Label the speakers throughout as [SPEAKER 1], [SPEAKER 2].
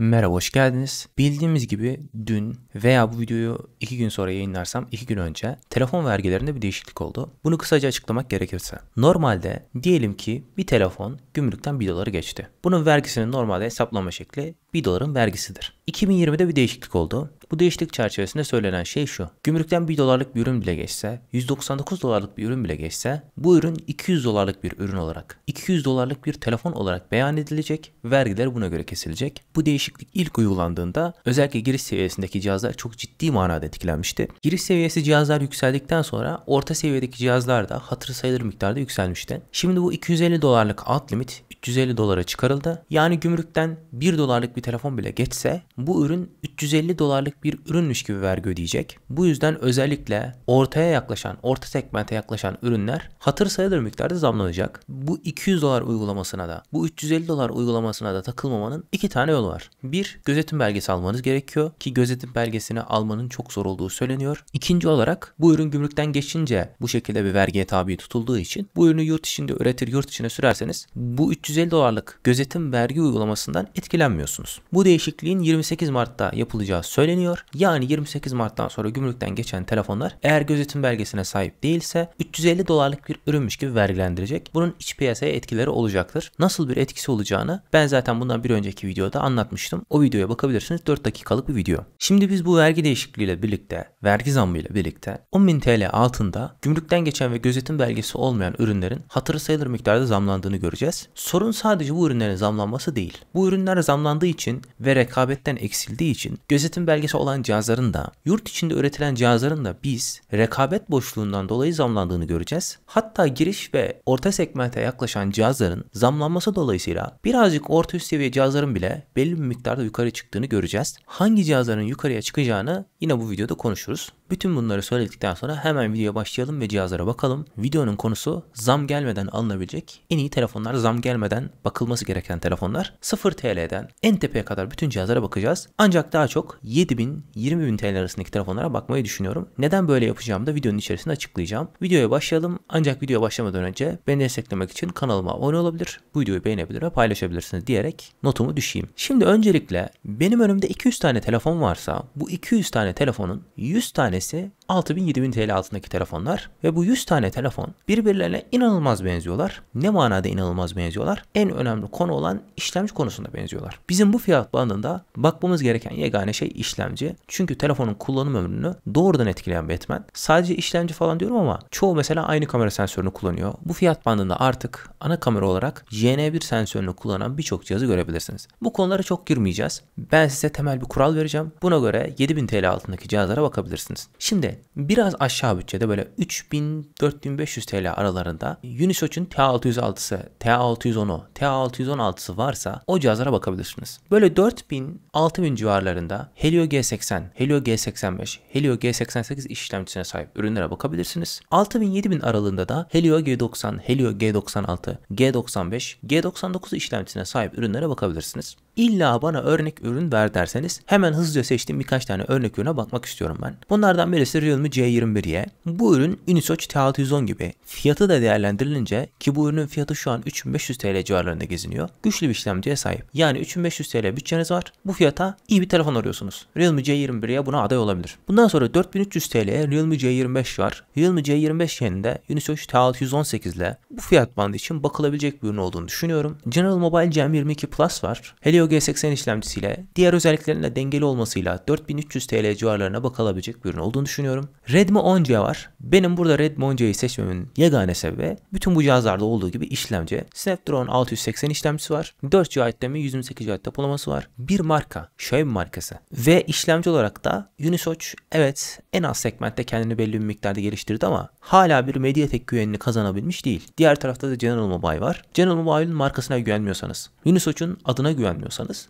[SPEAKER 1] Merhaba, hoş geldiniz. Bildiğimiz gibi dün veya bu videoyu 2 gün sonra yayınlarsam 2 gün önce telefon vergilerinde bir değişiklik oldu. Bunu kısaca açıklamak gerekirse. Normalde diyelim ki bir telefon gümrükten 1 doları geçti. Bunun vergisinin normalde hesaplama şekli 1 doların vergisidir. 2020'de bir değişiklik oldu. Bu değişiklik çerçevesinde söylenen şey şu. Gümrükten 1 dolarlık bir ürün bile geçse, 199 dolarlık bir ürün bile geçse bu ürün 200 dolarlık bir ürün olarak, 200 dolarlık bir telefon olarak beyan edilecek, vergiler buna göre kesilecek. Bu değişiklik ilk uygulandığında özellikle giriş seviyesindeki cihazlar çok ciddi manada etkilenmişti. Giriş seviyesi cihazlar yükseldikten sonra orta seviyedeki cihazlar da hatır sayılır miktarda yükselmişti. Şimdi bu 250 dolarlık alt limit 350 dolara çıkarıldı. Yani gümrükten 1 dolarlık bir telefon bile geçse bu ürün 350 dolarlık bir ürünmüş gibi vergi ödeyecek. Bu yüzden özellikle ortaya yaklaşan, orta segmente yaklaşan ürünler hatır sayılır miktarda zamlanacak. Bu 200 dolar uygulamasına da, bu 350 dolar uygulamasına da takılmamanın iki tane yolu var. Bir, gözetim belgesi almanız gerekiyor ki gözetim belgesini almanın çok zor olduğu söyleniyor. İkinci olarak bu ürün gümrükten geçince bu şekilde bir vergiye tabi tutulduğu için bu ürünü yurt içinde üretir, yurt içine sürerseniz bu 300 350 dolarlık gözetim vergi uygulamasından etkilenmiyorsunuz. Bu değişikliğin 28 Mart'ta yapılacağı söyleniyor. Yani 28 Mart'tan sonra gümrükten geçen telefonlar eğer gözetim belgesine sahip değilse 350 dolarlık bir ürünmüş gibi vergilendirecek. Bunun iç piyasaya etkileri olacaktır. Nasıl bir etkisi olacağını ben zaten bundan bir önceki videoda anlatmıştım. O videoya bakabilirsiniz. 4 dakikalık bir video. Şimdi biz bu vergi değişikliğiyle birlikte, vergi zammıyla birlikte 10.000 TL altında gümrükten geçen ve gözetim belgesi olmayan ürünlerin hatırı sayılır miktarda zamlandığını göreceğiz. Soru Sorun sadece bu ürünlerin zamlanması değil. Bu ürünler zamlandığı için ve rekabetten eksildiği için gözetim belgesi olan cihazların da yurt içinde üretilen cihazların da biz rekabet boşluğundan dolayı zamlandığını göreceğiz. Hatta giriş ve orta segmente yaklaşan cihazların zamlanması dolayısıyla birazcık orta üst seviye cihazların bile belli bir miktarda yukarı çıktığını göreceğiz. Hangi cihazların yukarıya çıkacağını yine bu videoda konuşuruz. Bütün bunları söyledikten sonra hemen videoya başlayalım ve cihazlara bakalım. Videonun konusu zam gelmeden alınabilecek en iyi telefonlar zam gelmeden bakılması gereken telefonlar 0 TL'den en tepeye kadar bütün cihazlara bakacağız. Ancak daha çok 7000 20000 TL arasındaki telefonlara bakmayı düşünüyorum. Neden böyle yapacağımı da videonun içerisinde açıklayacağım. Videoya başlayalım ancak videoya başlamadan önce beni desteklemek için kanalıma abone olabilir, bu videoyu beğenebilir ve paylaşabilirsiniz diyerek notumu düşeyim. Şimdi öncelikle benim önümde 200 tane telefon varsa bu 200 tane telefonun 100 tane ise 6000-7000 TL altındaki telefonlar ve bu 100 tane telefon birbirlerine inanılmaz benziyorlar. Ne manada inanılmaz benziyorlar? En önemli konu olan işlemci konusunda benziyorlar. Bizim bu fiyat bandında bakmamız gereken yegane şey işlemci. Çünkü telefonun kullanım ömrünü doğrudan etkileyen bir Sadece işlemci falan diyorum ama çoğu mesela aynı kamera sensörünü kullanıyor. Bu fiyat bandında artık ana kamera olarak JN1 sensörünü kullanan birçok cihazı görebilirsiniz. Bu konulara çok girmeyeceğiz. Ben size temel bir kural vereceğim. Buna göre 7000 TL altındaki cihazlara bakabilirsiniz. Şimdi biraz aşağı bütçede böyle 3000-4500 TL aralarında Unisoc'un t 606sı t 610u t 616sı varsa o cihazlara bakabilirsiniz. Böyle 4000-6000 civarlarında Helio G80, Helio G85, Helio G88 işlemcisine sahip ürünlere bakabilirsiniz. 6000-7000 aralığında da Helio G90, Helio G96, G95, G99 işlemcisine sahip ürünlere bakabilirsiniz. İlla bana örnek ürün ver derseniz hemen hızlıca seçtiğim birkaç tane örnek ürüne bakmak istiyorum ben. Bunlardan birisi Realme C21'ye. 21 Bu ürün Unisoc T610 gibi. Fiyatı da değerlendirilince ki bu ürünün fiyatı şu an 3500 TL civarlarında geziniyor. Güçlü bir işlemciye sahip. Yani 3500 TL bütçeniz var. Bu fiyata iyi bir telefon arıyorsunuz. Realme C21'ye 21 buna aday olabilir. Bundan sonra 4300 TL'ye Realme C25 var. Realme C25 yerinde Unisoc T618 ile bu fiyat bandı için bakılabilecek bir ürün olduğunu düşünüyorum. General Mobile GM22 Plus var. Helio Helio G80 işlemcisiyle diğer özelliklerine dengeli olmasıyla 4300 TL civarlarına bakılabilecek bir ürün olduğunu düşünüyorum. Redmi 10C var. Benim burada Redmi 10C'yi seçmemin yegane sebebi bütün bu cihazlarda olduğu gibi işlemci. Snapdragon 680 işlemcisi var. 4 GB mi 128 GB depolaması var. Bir marka. Xiaomi markası. Ve işlemci olarak da Unisoc evet en az segmentte kendini belli bir miktarda geliştirdi ama hala bir Mediatek güvenini kazanabilmiş değil. Diğer tarafta da General Mobile var. General Mobile'ın markasına güvenmiyorsanız, Unisoc'un adına güvenmiyorsanız kullanıyorsanız.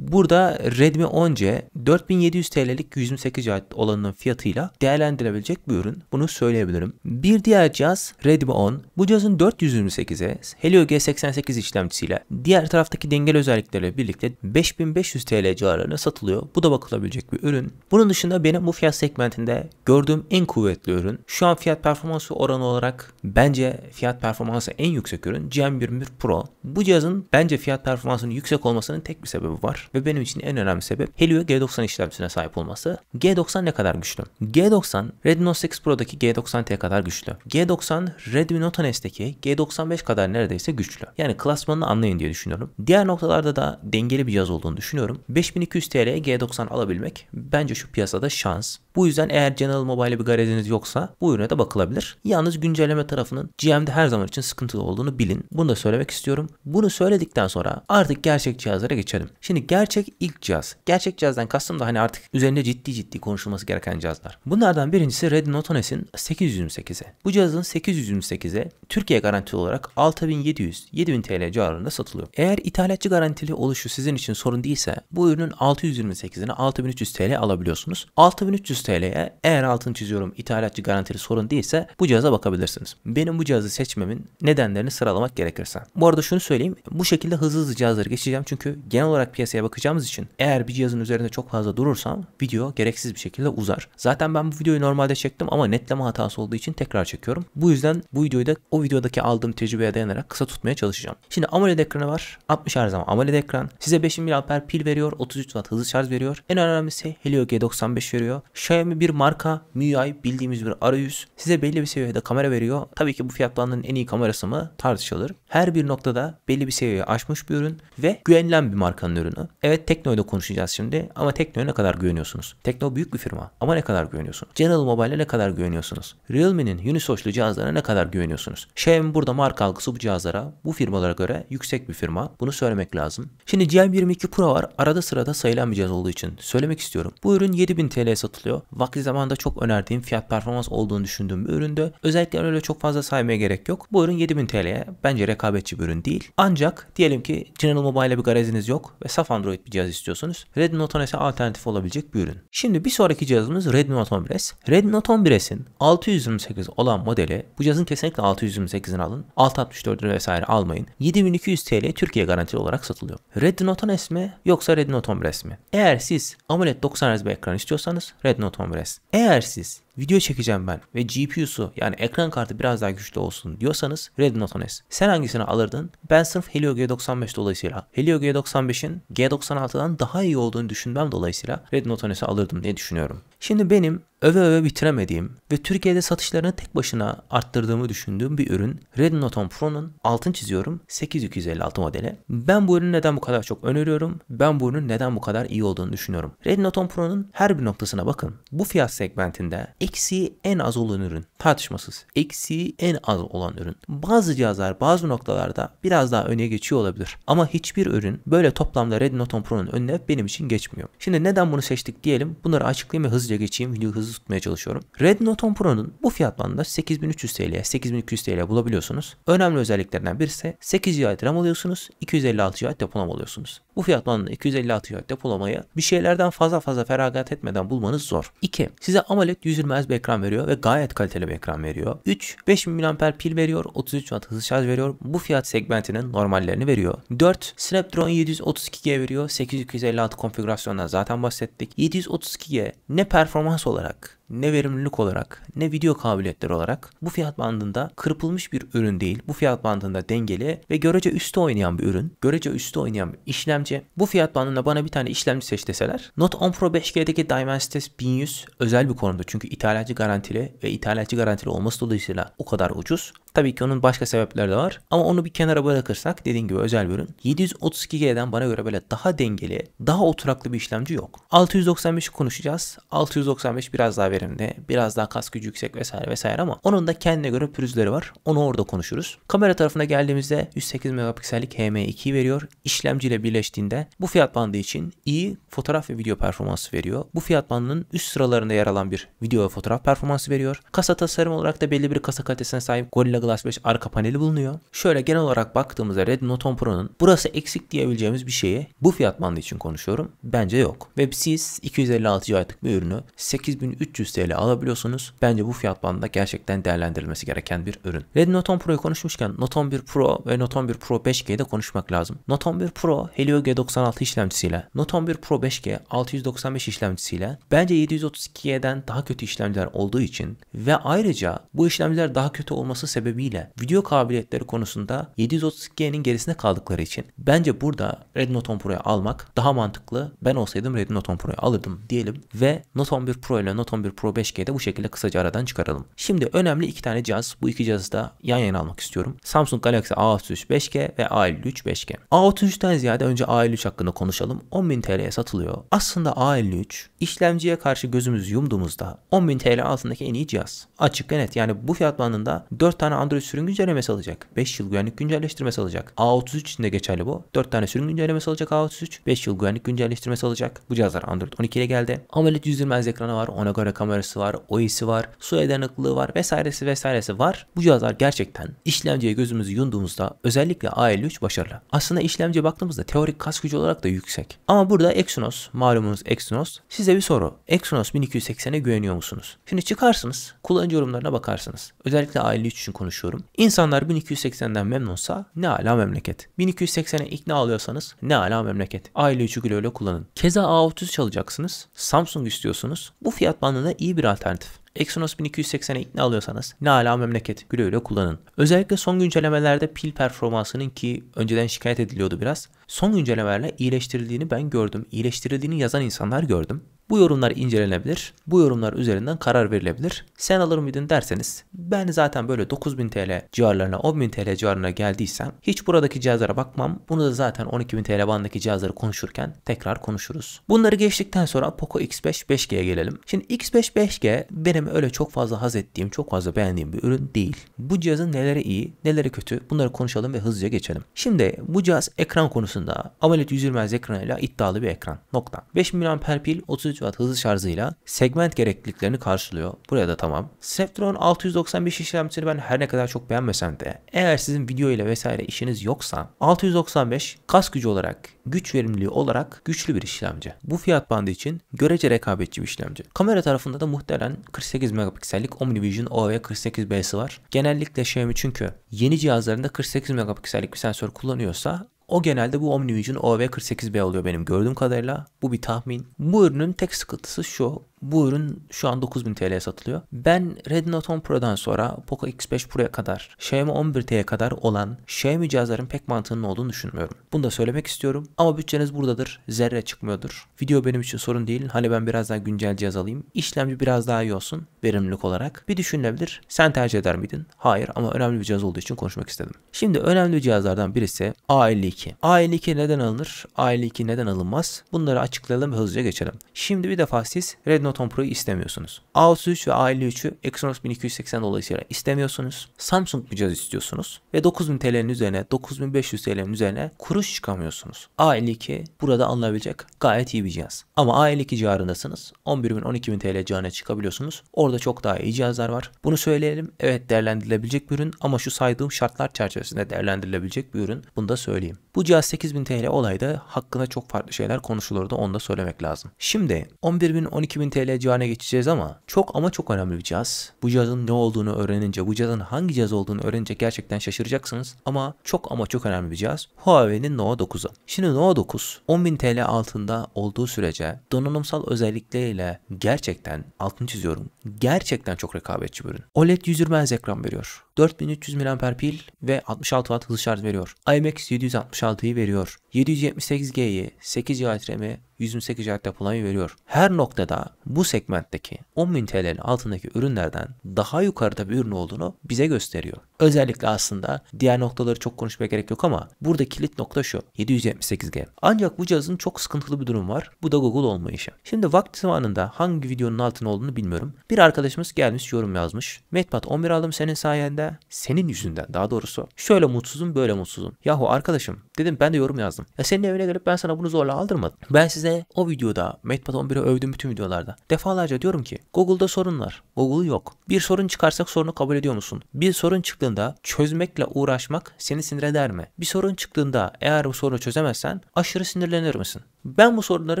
[SPEAKER 1] Burada Redmi 10C 4700 TL'lik 128 GB olanının fiyatıyla değerlendirebilecek bir ürün. Bunu söyleyebilirim. Bir diğer cihaz Redmi 10. Bu cihazın 428'e Helio G88 işlemcisiyle diğer taraftaki dengel özellikleriyle birlikte 5500 TL civarlarına satılıyor. Bu da bakılabilecek bir ürün. Bunun dışında benim bu fiyat segmentinde gördüğüm en kuvvetli ürün. Şu an fiyat performansı oranı olarak bence fiyat performansı en yüksek ürün GM21 Pro. Bu cihazın bence fiyat performansının yüksek olmasının tek tek bir sebebi var ve benim için en önemli sebep Helio G90 işlemcisine sahip olması. G90 ne kadar güçlü? G90 Redmi Note 8 Pro'daki G90T kadar güçlü. G90 Redmi Note N'deki G95 kadar neredeyse güçlü. Yani klasmanını anlayın diye düşünüyorum. Diğer noktalarda da dengeli bir cihaz olduğunu düşünüyorum. 5200 TL'ye G90 alabilmek bence şu piyasada şans. Bu yüzden eğer General Mobile'e bir garajınız yoksa bu ürüne de bakılabilir. Yalnız güncelleme tarafının GM'de her zaman için sıkıntılı olduğunu bilin. Bunu da söylemek istiyorum. Bunu söyledikten sonra artık gerçek cihazlara geçelim. Şimdi gerçek ilk cihaz. Gerçek cihazdan kastım da hani artık üzerinde ciddi ciddi konuşulması gereken cihazlar. Bunlardan birincisi Red Notones'in 828'e. Bu cihazın 828'e Türkiye garantili olarak 6700-7000 TL civarında satılıyor. Eğer ithalatçı garantili oluşu sizin için sorun değilse bu ürünün 628'ine 6300 TL alabiliyorsunuz. 6300 TL'ye eğer altını çiziyorum ithalatçı garantili sorun değilse bu cihaza bakabilirsiniz. Benim bu cihazı seçmemin nedenlerini sıralamak gerekirse. Bu arada şunu söyleyeyim. Bu şekilde hızlı hızlı cihazları geçeceğim çünkü genel olarak piyasaya bakacağımız için eğer bir cihazın üzerinde çok fazla durursam video gereksiz bir şekilde uzar. Zaten ben bu videoyu normalde çektim ama netleme hatası olduğu için tekrar çekiyorum. Bu yüzden bu videoyu da o videodaki aldığım tecrübeye dayanarak kısa tutmaya çalışacağım. Şimdi AMOLED ekranı var. 60 Hz ama AMOLED ekran. Size 5000 mAh pil veriyor. 33 Watt hızlı şarj veriyor. En önemlisi Helio G95 veriyor. Xiaomi bir marka MIUI bildiğimiz bir arayüz. Size belli bir seviyede kamera veriyor. Tabii ki bu fiyatlandığının en iyi kamerası mı tartışılır. Her bir noktada belli bir seviyeyi aşmış bir ürün ve güvenilen bir markanın ürünü. Evet Tekno'yla konuşacağız şimdi ama Tekno'ya ne kadar güveniyorsunuz? Tekno büyük bir firma ama ne kadar güveniyorsunuz? General Mobile'e ne kadar güveniyorsunuz? Realme'nin Unisoçlu cihazlarına ne kadar güveniyorsunuz? Xiaomi burada marka algısı bu cihazlara, bu firmalara göre yüksek bir firma. Bunu söylemek lazım. Şimdi GM22 Pro var. Arada sırada sayılan bir cihaz olduğu için söylemek istiyorum. Bu ürün 7000 TL'ye satılıyor. Vakti zamanında çok önerdiğim fiyat performans olduğunu düşündüğüm bir üründü. Özellikle öyle çok fazla saymaya gerek yok. Bu ürün 7000 TL'ye bence rekabetçi bir ürün değil. Ancak diyelim ki General Mobile'e bir gareziniz yok yok ve saf Android bir cihaz istiyorsunuz. Redmi Note 10S'e alternatif olabilecek bir ürün. Şimdi bir sonraki cihazımız Redmi Note 11 S. Redmi Note 11 S'in 628 olan modeli bu cihazın kesinlikle 628'ini alın. 664'ünü vesaire almayın. 7200 TL Türkiye garantili olarak satılıyor. Redmi Note 10 S mi yoksa Redmi Note 11 S mi? Eğer siz AMOLED 90 Hz bir ekran istiyorsanız Redmi Note 11 S. Eğer siz video çekeceğim ben ve GPU'su yani ekran kartı biraz daha güçlü olsun diyorsanız Red Note 10S. E Sen hangisini alırdın? Ben sırf Helio G95 dolayısıyla Helio G95'in G96'dan daha iyi olduğunu düşünmem dolayısıyla Red Note 10S'i e alırdım diye düşünüyorum. Şimdi benim öve öve bitiremediğim ve Türkiye'de satışlarını tek başına arttırdığımı düşündüğüm bir ürün Redmi Note 10 Pro'nun altın çiziyorum 8256 modeli. Ben bu ürünü neden bu kadar çok öneriyorum? Ben bu ürünün neden bu kadar iyi olduğunu düşünüyorum. Redmi Note 10 Pro'nun her bir noktasına bakın. Bu fiyat segmentinde eksiği en az olan ürün. Tartışmasız. Eksiği en az olan ürün. Bazı cihazlar bazı noktalarda biraz daha öne geçiyor olabilir. Ama hiçbir ürün böyle toplamda Redmi Note 10 Pro'nun önüne benim için geçmiyor. Şimdi neden bunu seçtik diyelim. Bunları açıklayayım ve hızlıca hızlıca geçeyim. Videoyu hızlı tutmaya çalışıyorum. Redmi Note 10 Pro'nun bu fiyatmanında 8300 TL'ye 8200 TL bulabiliyorsunuz. Önemli özelliklerinden birisi 8 GB RAM alıyorsunuz. 256 GB depolama alıyorsunuz. Bu fiyatmanında 256 GB depolamayı bir şeylerden fazla fazla feragat etmeden bulmanız zor. 2. Size AMOLED 120 Hz bir ekran veriyor ve gayet kaliteli bir ekran veriyor. 3. 5000 mAh pil veriyor. 33 Watt hızlı şarj veriyor. Bu fiyat segmentinin normallerini veriyor. 4. Snapdragon 732G veriyor. 8256 konfigürasyondan zaten bahsettik. 732G ne per performans olarak ne verimlilik olarak ne video kabiliyetleri olarak bu fiyat bandında kırpılmış bir ürün değil. Bu fiyat bandında dengeli ve görece üstte oynayan bir ürün. Görece üstte oynayan bir işlemci. Bu fiyat bandında bana bir tane işlemci seç deseler. Note 10 Pro 5G'deki Dimensity 1100 özel bir konumda. Çünkü ithalatçı garantili ve ithalatçı garantili olması dolayısıyla o kadar ucuz. Tabii ki onun başka sebepleri de var. Ama onu bir kenara bırakırsak dediğim gibi özel bir ürün. 732G'den bana göre böyle daha dengeli, daha oturaklı bir işlemci yok. 695'i konuşacağız. 695 biraz daha verimli üzerinde biraz daha kas gücü yüksek vesaire vesaire ama onun da kendine göre pürüzleri var. Onu orada konuşuruz. Kamera tarafına geldiğimizde 108 megapiksellik HM2 veriyor. İşlemciyle birleştiğinde bu fiyat bandı için iyi fotoğraf ve video performansı veriyor. Bu fiyat bandının üst sıralarında yer alan bir video ve fotoğraf performansı veriyor. Kasa tasarım olarak da belli bir kasa kalitesine sahip Gorilla Glass 5 arka paneli bulunuyor. Şöyle genel olarak baktığımızda Red Note 10 Pro'nun burası eksik diyebileceğimiz bir şeyi bu fiyat bandı için konuşuyorum. Bence yok. Ve siz 256 GB'lık bir ürünü 8300 200 TL alabiliyorsunuz. Bence bu fiyat bandında gerçekten değerlendirilmesi gereken bir ürün. Redmi Note 10 Pro'yu konuşmuşken Note 11 Pro ve Note 11 Pro 5G'yi de konuşmak lazım. Note 11 Pro Helio G96 işlemcisiyle, Note 11 Pro 5G 695 işlemcisiyle bence 732G'den daha kötü işlemciler olduğu için ve ayrıca bu işlemciler daha kötü olması sebebiyle video kabiliyetleri konusunda 732G'nin gerisinde kaldıkları için bence burada Redmi Note 10 Pro'yu almak daha mantıklı. Ben olsaydım Redmi Note 10 Pro'yu alırdım diyelim ve Note 11 Pro ile Note 11 Pro 5 gde de bu şekilde kısaca aradan çıkaralım. Şimdi önemli iki tane cihaz. Bu iki cihazı da yan yana almak istiyorum. Samsung Galaxy A33 5G ve A53 5G. A33'ten ziyade önce A53 hakkında konuşalım. 10.000 TL'ye satılıyor. Aslında A53 işlemciye karşı gözümüz yumduğumuzda 10.000 TL altındaki en iyi cihaz. Açık ve net. Yani bu fiyat bandında 4 tane Android sürüm güncellemesi alacak. 5 yıl güvenlik güncelleştirmesi alacak. A33 için de geçerli bu. 4 tane sürüm güncellemesi alacak A33. 5 yıl güvenlik güncelleştirmesi alacak. Bu cihazlar Android 12 ile geldi. AMOLED 120 Hz ekranı var. Ona göre kamerası var, OIS'i var, su dayanıklılığı var vesairesi vesairesi var. Bu cihazlar gerçekten işlemciye gözümüzü yunduğumuzda, özellikle A53 başarılı. Aslında işlemciye baktığımızda teorik kas gücü olarak da yüksek. Ama burada Exynos, malumunuz Exynos. Size bir soru. Exynos 1280'e güveniyor musunuz? Şimdi çıkarsınız, kullanıcı yorumlarına bakarsınız. Özellikle A53 için konuşuyorum. İnsanlar 1280'den memnunsa ne ala memleket. 1280'e ikna alıyorsanız ne ala memleket. A53'ü güle güle kullanın. Keza A30 çalacaksınız. Samsung istiyorsunuz. Bu fiyat bandında aslında iyi bir alternatif. Exynos 1280'e ikna alıyorsanız ne ala memleket güle güle kullanın. Özellikle son güncellemelerde pil performansının ki önceden şikayet ediliyordu biraz. Son güncellemelerle iyileştirildiğini ben gördüm. İyileştirildiğini yazan insanlar gördüm. Bu yorumlar incelenebilir. Bu yorumlar üzerinden karar verilebilir. Sen alır mıydın derseniz ben zaten böyle 9000 TL civarlarına 10.000 TL civarına geldiysem hiç buradaki cihazlara bakmam. Bunu da zaten 12.000 TL bandındaki cihazları konuşurken tekrar konuşuruz. Bunları geçtikten sonra Poco X5 5G'ye gelelim. Şimdi X5 5G benim öyle çok fazla haz ettiğim, çok fazla beğendiğim bir ürün değil. Bu cihazın neleri iyi, neleri kötü bunları konuşalım ve hızlıca geçelim. Şimdi bu cihaz ekran konusunda AMOLED 120 Hz ekranıyla iddialı bir ekran. Nokta. 5 mAh pil 33 watt hızlı şarjıyla segment gerekliliklerini karşılıyor. Buraya da tamam. Snapdragon 695 işlemcisini ben her ne kadar çok beğenmesem de eğer sizin video ile vesaire işiniz yoksa 695 kas gücü olarak güç verimliliği olarak güçlü bir işlemci. Bu fiyat bandı için görece rekabetçi bir işlemci. Kamera tarafında da muhtemelen 48 megapiksellik Omnivision OV48B'si var. Genellikle Xiaomi çünkü yeni cihazlarında 48 megapiksellik bir sensör kullanıyorsa o genelde bu OmniVision OV48B oluyor benim gördüğüm kadarıyla. Bu bir tahmin. Bu ürünün tek sıkıntısı şu. Bu ürün şu an 9000 TL'ye satılıyor. Ben Redmi Note 10 Pro'dan sonra Poco X5 Pro'ya kadar, Xiaomi 11T'ye kadar olan Xiaomi cihazların pek mantığının olduğunu düşünmüyorum. Bunu da söylemek istiyorum ama bütçeniz buradadır. Zerre çıkmıyordur. Video benim için sorun değil. Hani ben biraz daha güncel cihaz alayım. İşlemci biraz daha iyi olsun verimlilik olarak. Bir düşünülebilir. Sen tercih eder miydin? Hayır ama önemli bir cihaz olduğu için konuşmak istedim. Şimdi önemli cihazlardan birisi A52. A52 neden alınır? A52 neden alınmaz? Bunları açıklayalım ve hızlıca geçelim. Şimdi bir defa siz Note Xenoton Pro'yu istemiyorsunuz. AOS 3 ve a 3'ü Exynos 1280 dolayısıyla istemiyorsunuz. Samsung bir cihaz istiyorsunuz ve 9000 TL'nin üzerine 9500 TL'nin üzerine kuruş çıkamıyorsunuz. A52 burada alınabilecek gayet iyi bir cihaz. Ama A52 civarındasınız. 11.000 12.000 TL civarına çıkabiliyorsunuz. Orada çok daha iyi cihazlar var. Bunu söyleyelim. Evet değerlendirilebilecek bir ürün ama şu saydığım şartlar çerçevesinde değerlendirilebilecek bir ürün. Bunu da söyleyeyim. Bu cihaz 8000 TL olayda hakkında çok farklı şeyler konuşulurdu. Onu da söylemek lazım. Şimdi 11.000 12.000 TL TL cihazına geçeceğiz ama çok ama çok önemli bir cihaz. Bu cihazın ne olduğunu öğrenince, bu cihazın hangi cihaz olduğunu öğrenince gerçekten şaşıracaksınız ama çok ama çok önemli bir cihaz. Huawei'nin Nova 9'u. Şimdi Nova 9 10.000 TL altında olduğu sürece donanımsal özellikleriyle gerçekten altını çiziyorum. Gerçekten çok rekabetçi bir ürün. OLED 120 Hz ekran veriyor. 4300 mAh pil ve 66 Watt hızlı şarj veriyor. IMX 766'yı veriyor. 778G'yi, 8 GB RAM'i, 128 GB depolamayı veriyor. Her noktada bu segmentteki 10.000 TL'nin altındaki ürünlerden daha yukarıda bir ürün olduğunu bize gösteriyor. Özellikle aslında diğer noktaları çok konuşmaya gerek yok ama burada kilit nokta şu 778G. Ancak bu cihazın çok sıkıntılı bir durum var. Bu da Google olmayışı. Şimdi vakti zamanında hangi videonun altında olduğunu bilmiyorum. Bir arkadaşımız gelmiş yorum yazmış. Metpat 11 aldım senin sayende. Senin yüzünden daha doğrusu. Şöyle mutsuzum böyle mutsuzum. Yahu arkadaşım Dedim ben de yorum yazdım. Ya senin evine gelip ben sana bunu zorla aldırmadım. Ben size o videoda MatePad 11'i övdüğüm bütün videolarda defalarca diyorum ki Google'da sorun var. Google yok. Bir sorun çıkarsak sorunu kabul ediyor musun? Bir sorun çıktığında çözmekle uğraşmak seni sinir eder mi? Bir sorun çıktığında eğer bu sorunu çözemezsen aşırı sinirlenir misin? Ben bu sorunları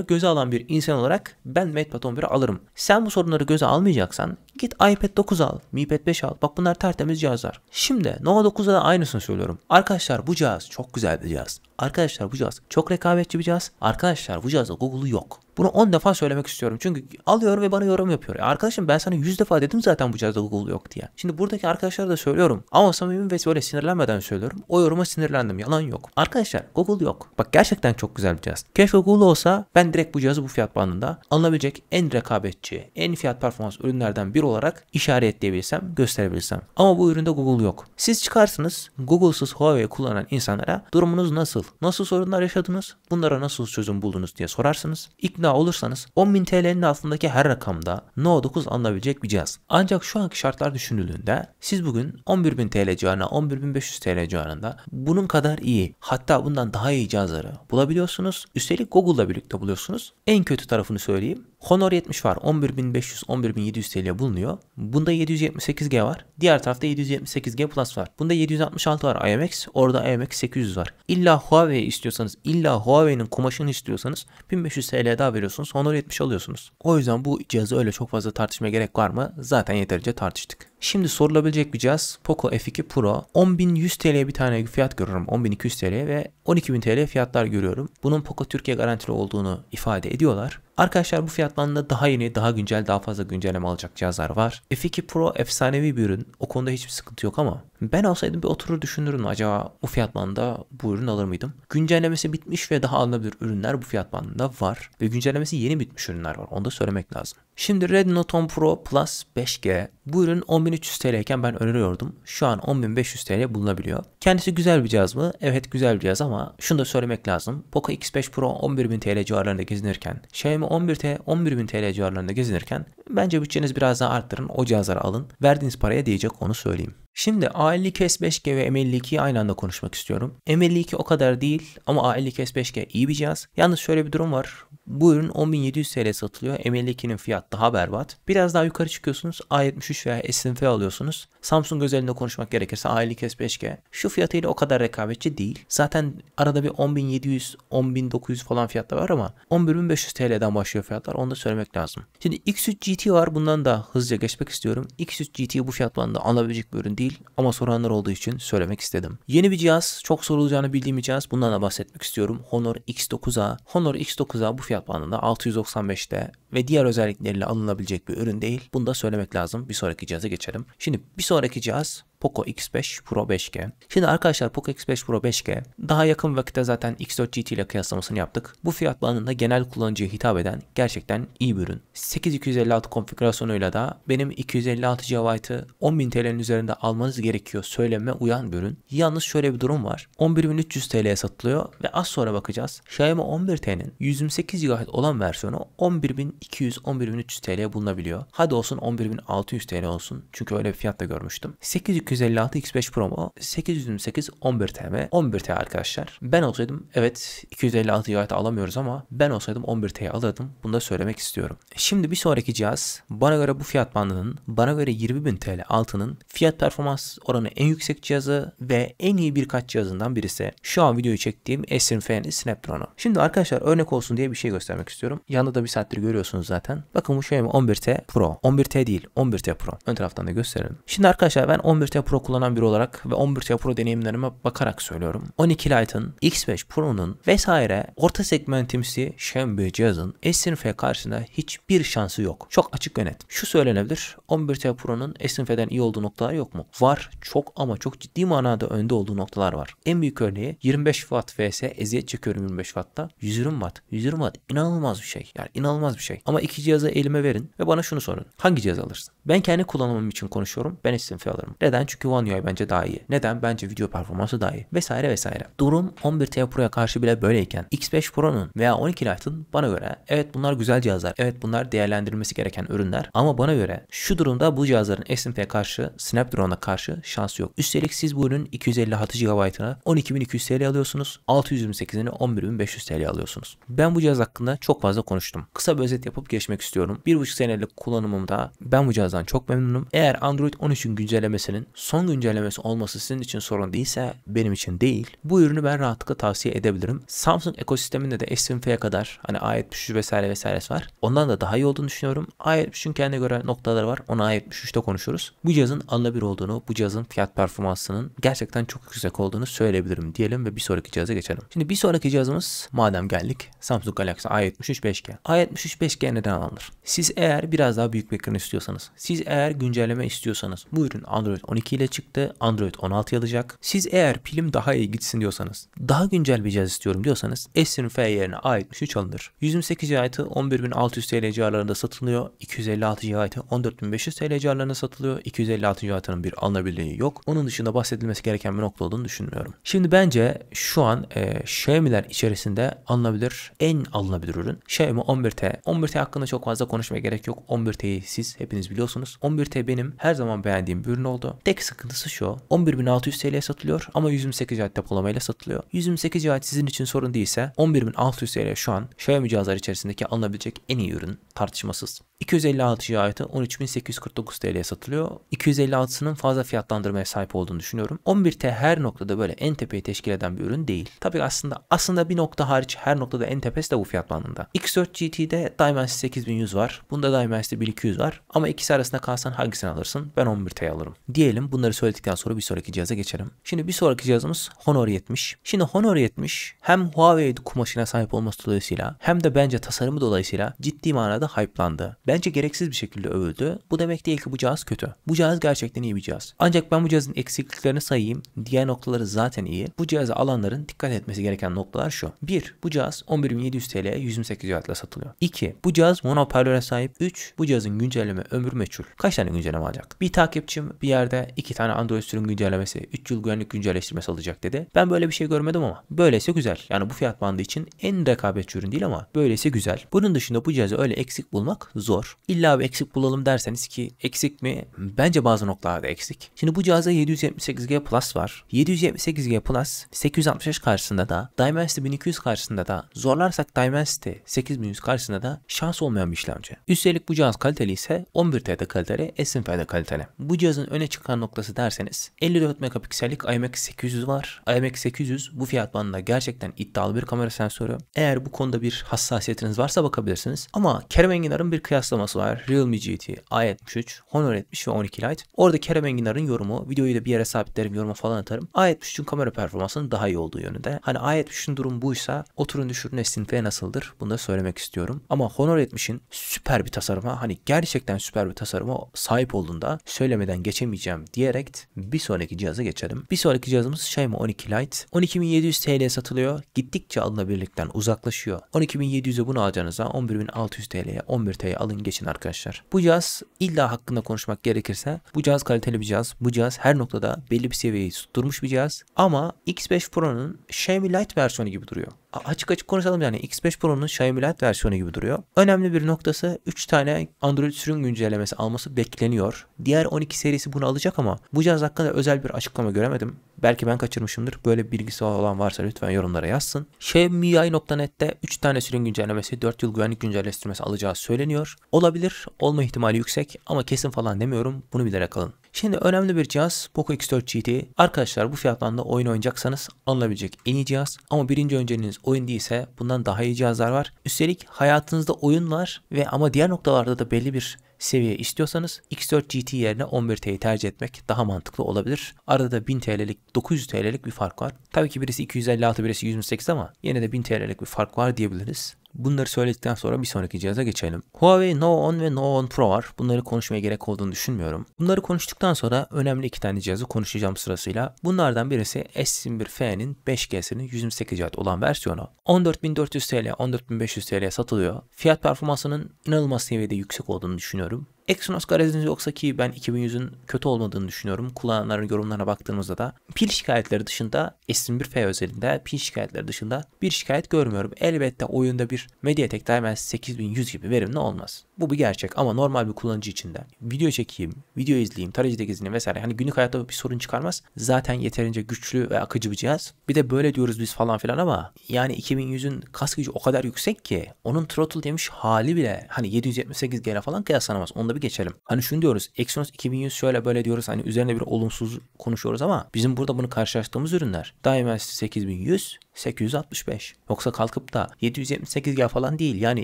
[SPEAKER 1] göze alan bir insan olarak ben MatePad 11'i alırım. Sen bu sorunları göze almayacaksan Git iPad 9 al, Mi Pad 5 al. Bak bunlar tertemiz cihazlar. Şimdi Nova 9'da da aynısını söylüyorum. Arkadaşlar bu cihaz çok güzel bir cihaz. Arkadaşlar bu cihaz çok rekabetçi bir cihaz. Arkadaşlar bu cihazda Google'u yok. Bunu 10 defa söylemek istiyorum. Çünkü alıyor ve bana yorum yapıyor. Ya arkadaşım ben sana 100 defa dedim zaten bu cihazda Google yok diye. Şimdi buradaki arkadaşlara da söylüyorum. Ama samimi ve böyle sinirlenmeden söylüyorum. O yoruma sinirlendim. Yalan yok. Arkadaşlar Google yok. Bak gerçekten çok güzel bir cihaz. Keşke Google olsa ben direkt bu cihazı bu fiyat bandında alınabilecek en rekabetçi, en fiyat performans ürünlerden biri olarak işaretleyebilsem, gösterebilsem. Ama bu üründe Google yok. Siz çıkarsınız Google'sız Huawei kullanan insanlara durumunuz nasıl? Nasıl sorunlar yaşadınız? Bunlara nasıl çözüm buldunuz diye sorarsınız. İkna olursanız 10.000 TL'nin altındaki her rakamda No 9 alınabilecek bir cihaz. Ancak şu anki şartlar düşünüldüğünde siz bugün 11.000 TL civarına 11.500 TL civarında bunun kadar iyi hatta bundan daha iyi cihazları bulabiliyorsunuz. Üstelik Google'la birlikte buluyorsunuz. En kötü tarafını söyleyeyim. Honor 70 var. 11.500, 11.700 TL bulunuyor. Bunda 778G var. Diğer tarafta 778G Plus var. Bunda 766 var IMX. Orada IMX 800 var. İlla Huawei istiyorsanız, illa Huawei'nin kumaşını istiyorsanız 1500 TL daha veriyorsunuz. Honor 70 alıyorsunuz. O yüzden bu cihazı öyle çok fazla tartışmaya gerek var mı? Zaten yeterince tartıştık. Şimdi sorulabilecek bir cihaz Poco F2 Pro. 10.100 TL'ye bir tane fiyat görüyorum. 10.200 TL ve 12.000 TL fiyatlar görüyorum. Bunun Poco Türkiye garantili olduğunu ifade ediyorlar. Arkadaşlar bu fiyatlarında daha yeni, daha güncel, daha fazla güncelleme alacak cihazlar var. F2 Pro efsanevi bir ürün. O konuda hiçbir sıkıntı yok ama ben olsaydım bir oturur düşünürüm acaba bu fiyat bandında bu ürün alır mıydım? Güncellemesi bitmiş ve daha alınabilir ürünler bu fiyat bandında var. Ve güncellemesi yeni bitmiş ürünler var. Onu da söylemek lazım. Şimdi Redmi Note 10 Pro Plus 5G. Bu ürün 10300 TL iken ben öneriyordum. Şu an 10500 TL bulunabiliyor. Kendisi güzel bir cihaz mı? Evet güzel bir cihaz ama şunu da söylemek lazım. Poco X5 Pro 11000 TL civarlarında gezinirken, Xiaomi 11T 11000 TL civarlarında gezinirken Bence bütçeniz biraz daha arttırın. O cihazları alın. Verdiğiniz paraya diyecek onu söyleyeyim. Şimdi A52 S5G ve M52'yi aynı anda konuşmak istiyorum. M52 o kadar değil ama A52 S5G iyi bir cihaz. Yalnız şöyle bir durum var. Bu ürün 10.700 TL satılıyor. M52'nin fiyat daha berbat. Biraz daha yukarı çıkıyorsunuz. A73 veya SNF alıyorsunuz. Samsung özelinde konuşmak gerekirse A52 S5G. Şu fiyatıyla o kadar rekabetçi değil. Zaten arada bir 10.700, 10.900 falan fiyatlar var ama 11.500 TL'den başlıyor fiyatlar. Onu da söylemek lazım. Şimdi X3 GT GT var. Bundan da hızlıca geçmek istiyorum. X3 GT bu fiyat bandında alabilecek bir ürün değil ama soranlar olduğu için söylemek istedim. Yeni bir cihaz. Çok sorulacağını bildiğim bir cihaz. Bundan da bahsetmek istiyorum. Honor X9A. Honor X9A bu fiyat bandında 695'te ve diğer özellikleriyle alınabilecek bir ürün değil. Bunu da söylemek lazım. Bir sonraki cihaza geçelim. Şimdi bir sonraki cihaz Poco X5 Pro 5G. Şimdi arkadaşlar Poco X5 Pro 5G daha yakın vakitte zaten X4 GT ile kıyaslamasını yaptık. Bu fiyat bandında genel kullanıcıya hitap eden gerçekten iyi bir ürün. 8256 konfigürasyonuyla da benim 256 GB'ı 10.000 TL'nin üzerinde almanız gerekiyor söyleme uyan bir ürün. Yalnız şöyle bir durum var. 11.300 TL'ye satılıyor ve az sonra bakacağız. Xiaomi 11T'nin 128 GB olan versiyonu 11.200 11.300 TL'ye bulunabiliyor. Hadi olsun 11.600 TL olsun. Çünkü öyle bir fiyat da görmüştüm. 8 256 X5 Pro mu? 828 11 TM. 11 T arkadaşlar. Ben olsaydım evet 256 GB alamıyoruz ama ben olsaydım 11 T alırdım. Bunu da söylemek istiyorum. Şimdi bir sonraki cihaz bana göre bu fiyat bandının bana göre 20.000 TL altının fiyat performans oranı en yüksek cihazı ve en iyi birkaç cihazından birisi. Şu an videoyu çektiğim S20 Fan'i Snapdron'u. Şimdi arkadaşlar örnek olsun diye bir şey göstermek istiyorum. Yanında da bir saattir görüyorsunuz zaten. Bakın bu Xiaomi 11T Pro. 11T değil 11T Pro. Ön taraftan da gösterelim. Şimdi arkadaşlar ben 11T Camtasia Pro kullanan biri olarak ve 11 Pro Pro deneyimlerime bakarak söylüyorum. 12 Lite'ın, X5 Pro'nun vesaire orta segmentimsi Xiaomi cihazın S10F karşısında hiçbir şansı yok. Çok açık ve Şu söylenebilir. 11 Pro Pro'nun S10F'den iyi olduğu noktalar yok mu? Var. Çok ama çok ciddi manada önde olduğu noktalar var. En büyük örneği 25 Watt vs eziyet çekiyorum 25 Watt'ta. 120 Watt. 120 Watt inanılmaz bir şey. Yani inanılmaz bir şey. Ama iki cihazı elime verin ve bana şunu sorun. Hangi cihaz alırsın? Ben kendi kullanımım için konuşuyorum. Ben S10F alırım. Neden? çünkü One UI bence daha iyi. Neden? Bence video performansı daha iyi. Vesaire vesaire. Durum 11T Pro'ya karşı bile böyleyken X5 Pro'nun veya 12 Lite'ın bana göre evet bunlar güzel cihazlar. Evet bunlar değerlendirilmesi gereken ürünler. Ama bana göre şu durumda bu cihazların S&P'ye karşı Snapdragon'a karşı şansı yok. Üstelik siz bu ürünün 256 GB'ına 12200 TL alıyorsunuz. 628'ini 11500 TL alıyorsunuz. Ben bu cihaz hakkında çok fazla konuştum. Kısa bir özet yapıp geçmek istiyorum. 1,5 senelik kullanımımda ben bu cihazdan çok memnunum. Eğer Android 13'ün güncellemesinin son güncellemesi olması sizin için sorun değilse benim için değil. Bu ürünü ben rahatlıkla tavsiye edebilirim. Samsung ekosisteminde de S20F'ye kadar hani A73 vesaire vesairesi var. Ondan da daha iyi olduğunu düşünüyorum. A73'ün kendine göre noktaları var. Ona A73'te konuşuruz. Bu cihazın alınabilir olduğunu, bu cihazın fiyat performansının gerçekten çok yüksek olduğunu söyleyebilirim diyelim ve bir sonraki cihaza geçelim. Şimdi bir sonraki cihazımız madem geldik Samsung Galaxy A73 5G. A73 5G neden alınır? Siz eğer biraz daha büyük bir ekran istiyorsanız, siz eğer güncelleme istiyorsanız bu ürün Android 12 12 ile çıktı. Android 16 alacak. Siz eğer pilim daha iyi gitsin diyorsanız, daha güncel bir cihaz istiyorum diyorsanız S20 F yerine A73 alınır. 128 GB 11600 TL civarlarında satılıyor. 256 GB 14500 TL civarlarında satılıyor. 256 GB'nın bir alınabilirliği yok. Onun dışında bahsedilmesi gereken bir nokta olduğunu düşünmüyorum. Şimdi bence şu an e, Xiaomi'ler içerisinde alınabilir, en alınabilir ürün Xiaomi 11T. 11T hakkında çok fazla konuşmaya gerek yok. 11T'yi siz hepiniz biliyorsunuz. 11T benim her zaman beğendiğim bir ürün oldu. Tek Tek sıkıntısı şu. 11.600 TL satılıyor ama 128 GB depolamayla satılıyor. 128 GB sizin için sorun değilse 11.600 TL şu an Xiaomi cihazlar içerisindeki alınabilecek en iyi ürün tartışmasız. 256 GB'ı 13.849 TL'ye satılıyor. 256'sının fazla fiyatlandırmaya sahip olduğunu düşünüyorum. 11T her noktada böyle en tepeyi teşkil eden bir ürün değil. Tabi aslında aslında bir nokta hariç her noktada en tepesi de bu fiyat bandında. X4 GT'de Dimensity 8100 var. Bunda Dimensity 1200 var. Ama ikisi arasında kalsan hangisini alırsın? Ben 11T alırım. Diyelim diyelim. Bunları söyledikten sonra bir sonraki cihaza geçelim. Şimdi bir sonraki cihazımız Honor 70. Şimdi Honor 70 hem Huawei kumaşına sahip olması dolayısıyla hem de bence tasarımı dolayısıyla ciddi manada hype'landı. Bence gereksiz bir şekilde övüldü. Bu demek değil ki bu cihaz kötü. Bu cihaz gerçekten iyi bir cihaz. Ancak ben bu cihazın eksikliklerini sayayım. Diğer noktaları zaten iyi. Bu cihazı alanların dikkat etmesi gereken noktalar şu. 1. Bu cihaz 11.700 TL 128 GB ile satılıyor. 2. Bu cihaz monoparlöre sahip. 3. Bu cihazın güncelleme ömrü meçhul. Kaç tane güncelleme alacak? Bir takipçim bir yerde 2 tane Android sürüm güncellemesi, 3 yıl güvenlik güncelleştirmesi alacak dedi. Ben böyle bir şey görmedim ama böylesi güzel. Yani bu fiyat bandı için en rekabetçi ürün değil ama böylesi güzel. Bunun dışında bu cihazı öyle eksik bulmak zor. İlla bir eksik bulalım derseniz ki eksik mi? Bence bazı noktalarda eksik. Şimdi bu cihazda 778G Plus var. 778G Plus 865 karşısında da Dimensity 1200 karşısında da zorlarsak Dimensity 8100 karşısında da şans olmayan bir işlemci. Üstelik bu cihaz kaliteli ise 11T'de kaliteli, SMF'de kaliteli. Bu cihazın öne çıkan noktası derseniz 54 megapiksellik IMX 800 var. IMX 800 bu fiyat bandında gerçekten iddialı bir kamera sensörü. Eğer bu konuda bir hassasiyetiniz varsa bakabilirsiniz. Ama Kerem Enginar'ın bir kıyaslaması var. Realme GT A73, Honor 70 ve 12 Lite. Orada Kerem Enginar'ın yorumu. Videoyu da bir yere sabitlerim, yoruma falan atarım. A73'ün kamera performansının daha iyi olduğu yönünde. Hani A73'ün durum buysa oturun düşürün esninteye nasıldır? Bunu da söylemek istiyorum. Ama Honor 70'in süper bir tasarıma hani gerçekten süper bir tasarıma sahip olduğunda söylemeden geçemeyeceğim diyerek bir sonraki cihaza geçelim. Bir sonraki cihazımız Xiaomi şey 12 Lite. 12700 TL satılıyor. Gittikçe alınabilirlikten uzaklaşıyor. 12700'e bunu alacağınıza 11600 TL'ye 11 TL alın geçin arkadaşlar. Bu cihaz illa hakkında konuşmak gerekirse bu cihaz kaliteli bir cihaz. Bu cihaz her noktada belli bir seviyeyi tutturmuş bir cihaz. Ama X5 Pro'nun Xiaomi Lite versiyonu gibi duruyor açık açık konuşalım yani X5 Pro'nun Xiaomi Lite versiyonu gibi duruyor. Önemli bir noktası 3 tane Android sürüm güncellemesi alması bekleniyor. Diğer 12 serisi bunu alacak ama bu cihaz hakkında özel bir açıklama göremedim. Belki ben kaçırmışımdır. Böyle bilgisi olan varsa lütfen yorumlara yazsın. Xiaomi.net'te 3 tane sürüm güncellemesi, 4 yıl güvenlik güncelleştirmesi alacağı söyleniyor. Olabilir, olma ihtimali yüksek ama kesin falan demiyorum. Bunu bilerek alın. Şimdi önemli bir cihaz Poco X4 GT. Arkadaşlar bu fiyatlarında oyun oynayacaksanız alınabilecek en iyi cihaz. Ama birinci önceliğiniz oyun değilse bundan daha iyi cihazlar var. Üstelik hayatınızda oyun var ve ama diğer noktalarda da belli bir seviye istiyorsanız X4 GT yerine 11T'yi tercih etmek daha mantıklı olabilir. Arada da 1000 TL'lik 900 TL'lik bir fark var. Tabii ki birisi 256 birisi 128 ama yine de 1000 TL'lik bir fark var diyebiliriz. Bunları söyledikten sonra bir sonraki cihaza geçelim. Huawei No 10 ve No 10 Pro var. Bunları konuşmaya gerek olduğunu düşünmüyorum. Bunları konuştuktan sonra önemli iki tane cihazı konuşacağım sırasıyla. Bunlardan birisi S21F'nin 5G'sinin 128 GB olan versiyonu. 14.400 TL, 14.500 TL satılıyor. Fiyat performansının inanılmaz seviyede yüksek olduğunu düşünüyorum. Exynos garajınız yoksa ki ben 2100'ün kötü olmadığını düşünüyorum. Kullananların yorumlarına baktığımızda da pil şikayetleri dışında S21F özelinde pil şikayetleri dışında bir şikayet görmüyorum. Elbette oyunda bir Mediatek Dimensity 8100 gibi verimli olmaz. Bu bir gerçek ama normal bir kullanıcı için de video çekeyim, video izleyeyim, tarayıcıda gezineyim vesaire. Hani günlük hayatta bir sorun çıkarmaz. Zaten yeterince güçlü ve akıcı bir cihaz. Bir de böyle diyoruz biz falan filan ama yani 2100'ün kas gücü o kadar yüksek ki onun throttle demiş hali bile hani 778 GL falan kıyaslanamaz. Onda anda bir geçelim. Hani şunu diyoruz Exynos 2100 şöyle böyle diyoruz hani üzerine bir olumsuz konuşuyoruz ama bizim burada bunu karşılaştığımız ürünler daima 8100 865. Yoksa kalkıp da 778G falan değil. Yani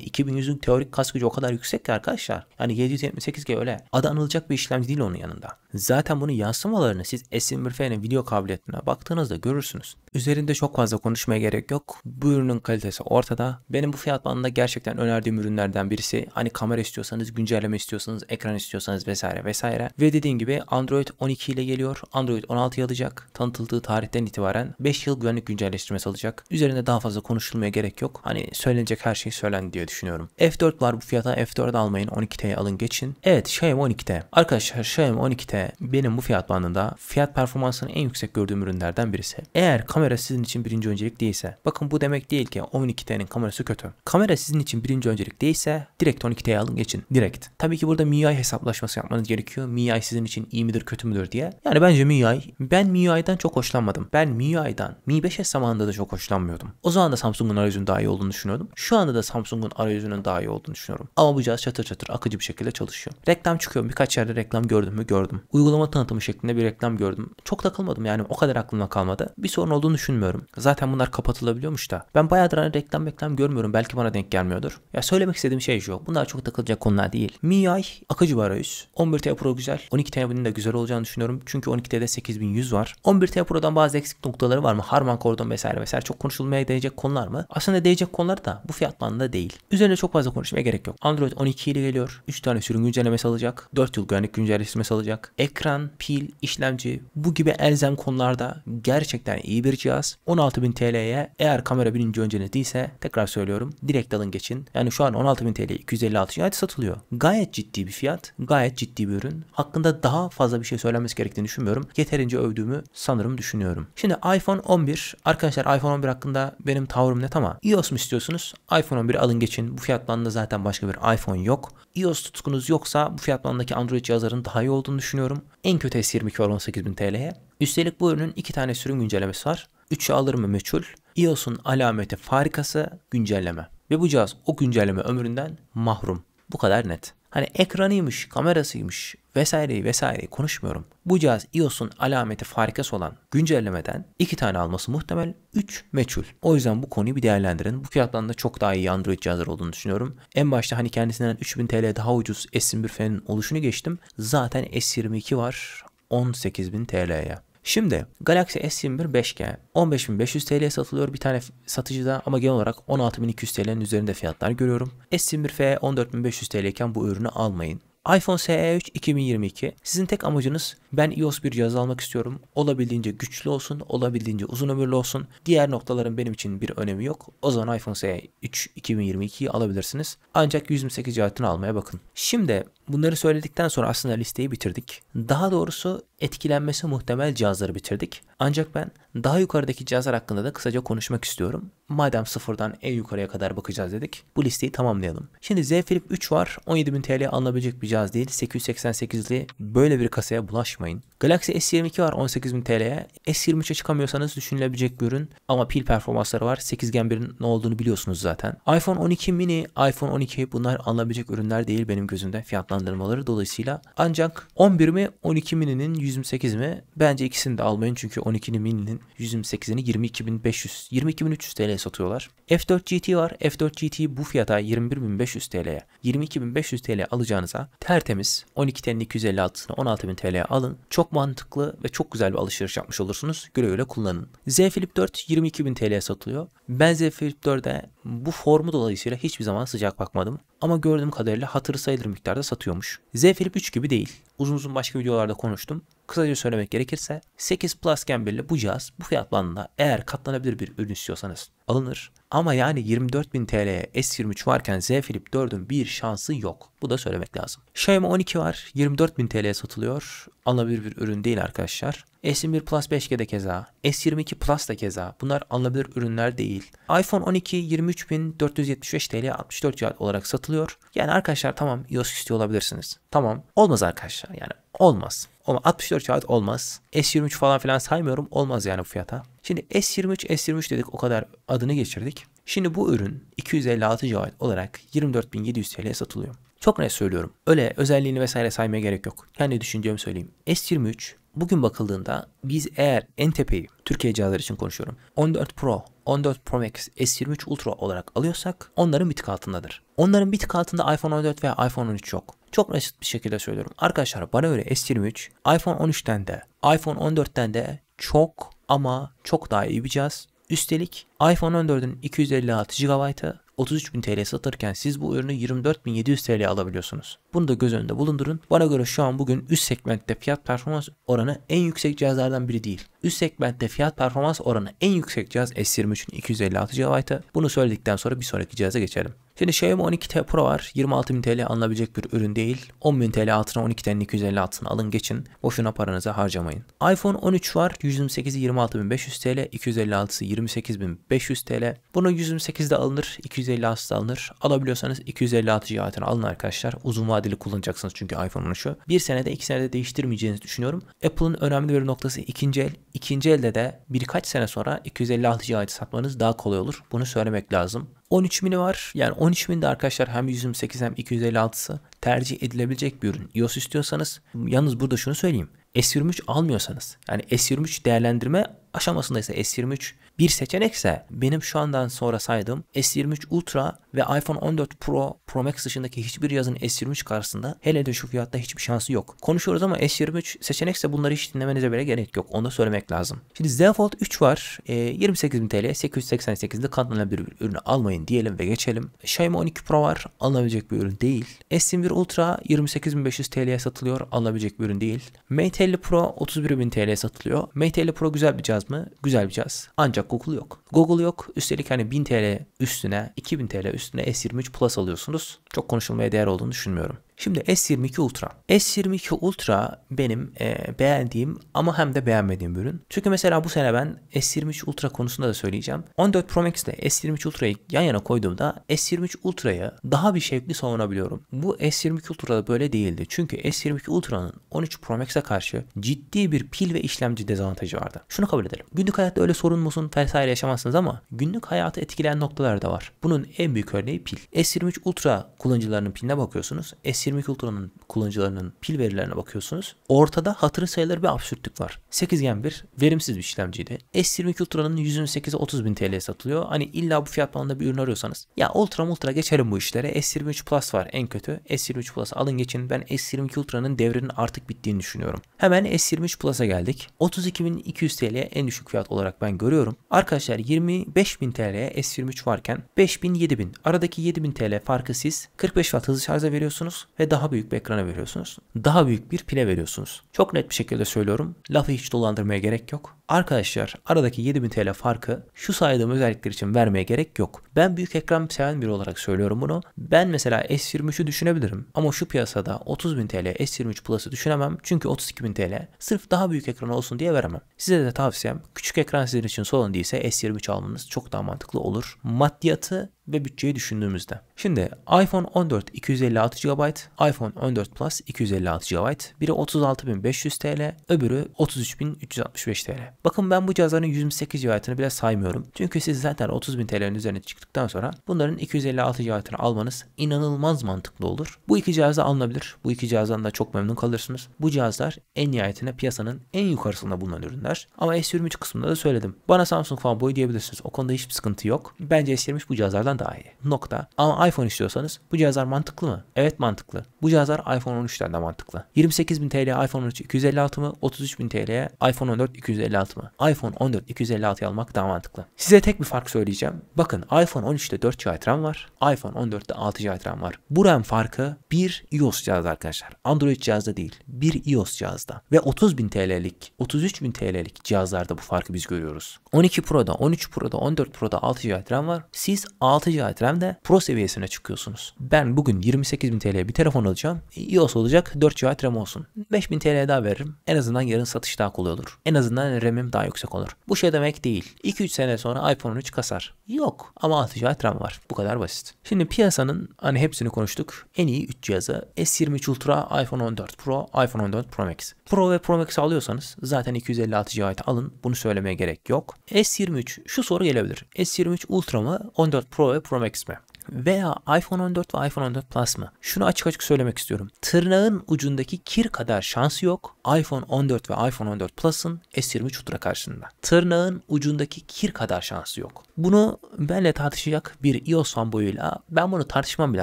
[SPEAKER 1] 2100'ün teorik kas gücü o kadar yüksek ki arkadaşlar. Yani 778G öyle adı anılacak bir işlemci değil onun yanında. Zaten bunun yansımalarını siz S21F'nin video kabiliyetine baktığınızda görürsünüz. Üzerinde çok fazla konuşmaya gerek yok. Bu ürünün kalitesi ortada. Benim bu fiyat bandında gerçekten önerdiğim ürünlerden birisi. Hani kamera istiyorsanız, güncelleme istiyorsanız istiyorsanız, ekran istiyorsanız vesaire vesaire. Ve dediğim gibi Android 12 ile geliyor. Android 16 alacak. Tanıtıldığı tarihten itibaren 5 yıl güvenlik güncelleştirmesi alacak. Üzerinde daha fazla konuşulmaya gerek yok. Hani söylenecek her şey söylendi diye düşünüyorum. F4 var bu fiyata. F4 almayın. 12T'ye alın geçin. Evet Xiaomi 12T. Arkadaşlar Xiaomi 12T benim bu fiyat bandında fiyat performansını en yüksek gördüğüm ürünlerden birisi. Eğer kamera sizin için birinci öncelik değilse. Bakın bu demek değil ki 12T'nin kamerası kötü. Kamera sizin için birinci öncelik değilse direkt 12T'ye alın geçin. Direkt. Tabii ki burada MIUI hesaplaşması yapmanız gerekiyor. MIUI sizin için iyi midir kötü müdür diye. Yani bence MIUI, ben MIUI'den çok hoşlanmadım. Ben MIUI'dan Mi 5S zamanında da çok hoşlanmıyordum. O zaman da Samsung'un arayüzünün daha iyi olduğunu düşünüyordum. Şu anda da Samsung'un arayüzünün daha iyi olduğunu düşünüyorum. Ama bu cihaz çatır çatır akıcı bir şekilde çalışıyor. Reklam çıkıyor. Birkaç yerde reklam gördüm mü gördüm. Uygulama tanıtımı şeklinde bir reklam gördüm. Çok takılmadım yani o kadar aklımda kalmadı. Bir sorun olduğunu düşünmüyorum. Zaten bunlar kapatılabiliyormuş da. Ben bayağıdır hani reklam reklam görmüyorum. Belki bana denk gelmiyordur. Ya söylemek istediğim şey şu. Bunlar çok takılacak konular değil. MIUI akıcı bir arayüz. 11T Pro güzel. 12T Pro'nun da güzel olacağını düşünüyorum. Çünkü 12T'de 8100 var. 11T Pro'dan bazı eksik noktaları var mı? Harman kordon vesaire vesaire çok konuşulmaya değecek konular mı? Aslında değecek konular da bu fiyat değil. Üzerine çok fazla konuşmaya gerek yok. Android 12 ile geliyor. 3 tane sürüm güncellemesi alacak. 4 yıl güvenlik güncellemesi alacak. Ekran, pil, işlemci bu gibi elzem konularda gerçekten iyi bir cihaz. 16000 TL'ye eğer kamera birinci önceniz değilse tekrar söylüyorum. Direkt alın geçin. Yani şu an 16000 TL 256 GB satılıyor. Gayet ciddi bir bir fiyat. Gayet ciddi bir ürün. Hakkında daha fazla bir şey söylenmesi gerektiğini düşünmüyorum. Yeterince övdüğümü sanırım düşünüyorum. Şimdi iPhone 11. Arkadaşlar iPhone 11 hakkında benim tavrım net ama iOS mu istiyorsunuz? iPhone 11 alın geçin. Bu fiyat zaten başka bir iPhone yok. iOS tutkunuz yoksa bu fiyat Android cihazların daha iyi olduğunu düşünüyorum. En kötü S22 18.000 TL'ye. Üstelik bu ürünün iki tane sürüm güncellemesi var. 3'ü alır mı meçhul? iOS'un alameti farikası güncelleme. Ve bu cihaz o güncelleme ömründen mahrum. Bu kadar net. Hani ekranıymış, kamerasıymış vesaire vesaire konuşmuyorum. Bu cihaz iOS'un alameti farikası olan güncellemeden iki tane alması muhtemel 3 meçhul. O yüzden bu konuyu bir değerlendirin. Bu fiyattan da çok daha iyi Android cihazlar olduğunu düşünüyorum. En başta hani kendisinden 3000 TL daha ucuz S21 Fan'in oluşunu geçtim. Zaten S22 var 18.000 TL'ye. Şimdi Galaxy S21 5G 15.500 TL satılıyor bir tane satıcıda ama genel olarak 16.200 TL'nin üzerinde fiyatlar görüyorum. s 21 FE 14.500 TL iken bu ürünü almayın. iPhone SE 3 2022 sizin tek amacınız ben iOS bir cihaz almak istiyorum. Olabildiğince güçlü olsun, olabildiğince uzun ömürlü olsun. Diğer noktaların benim için bir önemi yok. O zaman iPhone SE 3 2022'yi alabilirsiniz. Ancak 128 GB'ını almaya bakın. Şimdi bunları söyledikten sonra aslında listeyi bitirdik. Daha doğrusu etkilenmesi muhtemel cihazları bitirdik. Ancak ben daha yukarıdaki cihazlar hakkında da kısaca konuşmak istiyorum. Madem sıfırdan en yukarıya kadar bakacağız dedik. Bu listeyi tamamlayalım. Şimdi Z Flip 3 var. 17.000 TL alınabilecek bir cihaz değil. 888'li böyle bir kasaya bulaş şaşmayın. Galaxy S22 var 18.000 TL'ye. S23'e çıkamıyorsanız düşünülebilecek bir ürün ama pil performansları var. 8 Gen 1'in ne olduğunu biliyorsunuz zaten. iPhone 12 mini, iPhone 12 bunlar alınabilecek ürünler değil benim gözümde fiyatlandırmaları dolayısıyla. Ancak 11 mi 12 mininin 128 mi? Bence ikisini de almayın çünkü 12'nin mininin 128'ini 22.500, 22.300 TL'ye satıyorlar. F4 GT var. F4 GT bu fiyata 21.500 TL'ye, 22.500 TL alacağınıza tertemiz 12 tnin 256'sını 16.000 TL'ye alın alın. Çok mantıklı ve çok güzel bir alışveriş yapmış olursunuz. Güle güle kullanın. Z Flip 4 22.000 TL satılıyor. Ben Z Flip 4'e bu formu dolayısıyla hiçbir zaman sıcak bakmadım. Ama gördüğüm kadarıyla hatırı sayılır miktarda satıyormuş. Z Flip 3 gibi değil. Uzun uzun başka videolarda konuştum. Kısaca söylemek gerekirse 8 Plus Gember'li bu cihaz bu fiyat bandında eğer katlanabilir bir ürün istiyorsanız alınır. Ama yani 24.000 TL'ye S23 varken Z Flip 4'ün bir şansı yok. Bu da söylemek lazım. Xiaomi 12 var. 24.000 TL'ye satılıyor. Alınabilir bir ürün değil arkadaşlar. S21 Plus 5G de keza. S22 Plus da keza. Bunlar alınabilir ürünler değil. iPhone 12 23.475 TL'ye 64 GB olarak satılıyor. Yani arkadaşlar tamam iOS istiyor olabilirsiniz. Tamam olmaz arkadaşlar yani olmaz. Ama 64 saat olmaz. S23 falan filan saymıyorum. Olmaz yani bu fiyata. Şimdi S23, S23 dedik o kadar adını geçirdik. Şimdi bu ürün 256 GB olarak 24.700 TL'ye satılıyor. Çok net söylüyorum. Öyle özelliğini vesaire saymaya gerek yok. Kendi düşüncemi söyleyeyim. S23 Bugün bakıldığında biz eğer en tepeyi, Türkiye cihazları için konuşuyorum, 14 Pro, 14 Pro Max, S23 Ultra olarak alıyorsak onların bir tık altındadır. Onların bir tık altında iPhone 14 veya iPhone 13 yok. Çok basit bir şekilde söylüyorum. Arkadaşlar bana öyle S23 iPhone 13'ten de iPhone 14'ten de çok ama çok daha iyi bir cihaz. Üstelik iPhone 14'ün 256 GB'ı 33.000 TL satırken siz bu ürünü 24.700 TL alabiliyorsunuz. Bunu da göz önünde bulundurun. Bana göre şu an bugün üst segmentte fiyat performans oranı en yüksek cihazlardan biri değil. Üst segmentte fiyat performans oranı en yüksek cihaz S23'ün 256 GB. Bunu söyledikten sonra bir sonraki cihaza geçelim. Şimdi Xiaomi 12T Pro var. 26.000 TL alınabilecek bir ürün değil. 10.000 TL altına 12T'nin 256'sını alın geçin. Boşuna paranızı harcamayın. iPhone 13 var. 128'i 26.500 TL. 256'sı 28.500 TL. Bunu 128'de alınır. 256'da alınır. Alabiliyorsanız 256 GB'ını alın arkadaşlar. Uzun vadeli kullanacaksınız çünkü iPhone 13'ü. Bir senede iki senede değiştirmeyeceğinizi düşünüyorum. Apple'ın önemli bir noktası ikinci el İkinci elde de birkaç sene sonra 256 GHz satmanız daha kolay olur. Bunu söylemek lazım. 13 mini var. Yani 13 mini de arkadaşlar hem 128 hem 256'sı tercih edilebilecek bir ürün. iOS e istiyorsanız yalnız burada şunu söyleyeyim. S23 almıyorsanız yani S23 değerlendirme aşamasındaysa S23 bir seçenekse benim şu andan sonra saydığım S23 Ultra ve iPhone 14 Pro Pro Max dışındaki hiçbir yazın S23 karşısında hele de şu fiyatta hiçbir şansı yok. Konuşuyoruz ama S23 seçenekse bunları hiç dinlemenize bile gerek yok. Onu da söylemek lazım. Şimdi Z Fold 3 var. E, 28.000 TL 888'de katlanan bir ürünü almayın diyelim ve geçelim. Xiaomi 12 Pro var. Alınabilecek bir ürün değil. S21 Ultra 28.500 TL'ye satılıyor. Alınabilecek bir ürün değil. Mate 50 Pro 31.000 TL'ye satılıyor. Mate 50 Pro güzel bir cihaz mı? Güzel bir cihaz. Ancak okulu yok. Google yok. Üstelik hani 1000 TL üstüne, 2000 TL üstüne S23 Plus alıyorsunuz. Çok konuşulmaya değer olduğunu düşünmüyorum. Şimdi S22 Ultra. S22 Ultra benim e, beğendiğim ama hem de beğenmediğim bir ürün. Çünkü mesela bu sene ben S23 Ultra konusunda da söyleyeceğim. 14 Pro Max ile S23 Ultra'yı yan yana koyduğumda S23 Ultra'yı daha bir şevkli savunabiliyorum. Bu S22 Ultra'da böyle değildi. Çünkü S22 Ultra'nın 13 Pro Max'e karşı ciddi bir pil ve işlemci dezavantajı vardı. Şunu kabul edelim. Günlük hayatta öyle sorun musun vesaire yaşamaz kullanamazsınız ama günlük hayatı etkileyen noktalar da var. Bunun en büyük örneği pil. S23 Ultra kullanıcılarının piline bakıyorsunuz. S22 Ultra'nın kullanıcılarının pil verilerine bakıyorsunuz. Ortada hatırı sayılır bir absürtlük var. 8 Gen 1 verimsiz bir işlemciydi. S22 Ultra'nın 128'e 30 bin TL satılıyor. Hani illa bu fiyat bandında bir ürün arıyorsanız ya Ultra Ultra geçelim bu işlere. S23 Plus var en kötü. S23 Plus alın geçin. Ben S22 Ultra'nın devrinin artık bittiğini düşünüyorum. Hemen S23 Plus'a geldik. 32.200 TL'ye en düşük fiyat olarak ben görüyorum. Arkadaşlar 25.000 TL'ye S23 varken 5.000-7.000 aradaki 7.000 TL farkı siz 45 watt hızlı şarja veriyorsunuz ve daha büyük bir ekrana veriyorsunuz. Daha büyük bir pile veriyorsunuz. Çok net bir şekilde söylüyorum. Lafı hiç dolandırmaya gerek yok. Arkadaşlar aradaki 7000 TL farkı şu saydığım özellikler için vermeye gerek yok. Ben büyük ekran seven biri olarak söylüyorum bunu. Ben mesela S23'ü düşünebilirim ama şu piyasada 30.000 TL S23 Plus'ı düşünemem çünkü 32.000 TL. Sırf daha büyük ekran olsun diye veremem. Size de tavsiyem küçük ekran sizin için sorun değilse S23 almanız çok daha mantıklı olur. Maddiyatı ve bütçeyi düşündüğümüzde. Şimdi iPhone 14 256 GB, iPhone 14 Plus 256 GB, biri 36.500 TL, öbürü 33.365 TL. Bakın ben bu cihazların 128 GB'ını bile saymıyorum. Çünkü siz zaten 30.000 TL'nin üzerine çıktıktan sonra bunların 256 GB'ını almanız inanılmaz mantıklı olur. Bu iki cihaz da alınabilir. Bu iki cihazdan da çok memnun kalırsınız. Bu cihazlar en nihayetinde piyasanın en yukarısında bulunan ürünler. Ama S23 kısmında da söyledim. Bana Samsung fanboy diyebilirsiniz. O konuda hiçbir sıkıntı yok. Bence S23 bu cihazlardan iPhone'dan Nokta. Ama iPhone istiyorsanız bu cihazlar mantıklı mı? Evet mantıklı. Bu cihazlar iPhone 13'ten de mantıklı. 28.000 TL iPhone 13 256 mı? 33.000 TL'ye iPhone 14 256 mı? iPhone 14 256 almak daha mantıklı. Size tek bir fark söyleyeceğim. Bakın iPhone 13'te 4 GB RAM var. iPhone 14'te 6 GB RAM var. Bu RAM farkı bir iOS cihazda arkadaşlar. Android cihazda değil. Bir iOS cihazda. Ve 30.000 TL'lik, 33.000 TL'lik cihazlarda bu farkı biz görüyoruz. 12 Pro'da, 13 Pro'da, 14 Pro'da 6 GB RAM var. Siz 6 satacağı RAM'de pro seviyesine çıkıyorsunuz. Ben bugün 28.000 TL'ye bir telefon alacağım. iOS olacak 4 GB RAM olsun. 5.000 TL daha veririm. En azından yarın satış daha kolay olur. En azından RAM'im daha yüksek olur. Bu şey demek değil. 2-3 sene sonra iPhone 13 kasar. Yok ama 6 GB RAM var. Bu kadar basit. Şimdi piyasanın hani hepsini konuştuk. En iyi 3 cihazı S23 Ultra, iPhone 14 Pro, iPhone 14 Pro Max. Pro ve Pro Max alıyorsanız zaten 256 GB alın. Bunu söylemeye gerek yok. S23 şu soru gelebilir. S23 Ultra mı 14 Pro ve From Romex veya iPhone 14 ve iPhone 14 Plus mı? Şunu açık açık söylemek istiyorum. Tırnağın ucundaki kir kadar şansı yok iPhone 14 ve iPhone 14 Plus'ın S23 Ultra karşısında. Tırnağın ucundaki kir kadar şansı yok. Bunu benle tartışacak bir iOS fanboyuyla ben bunu tartışmam bile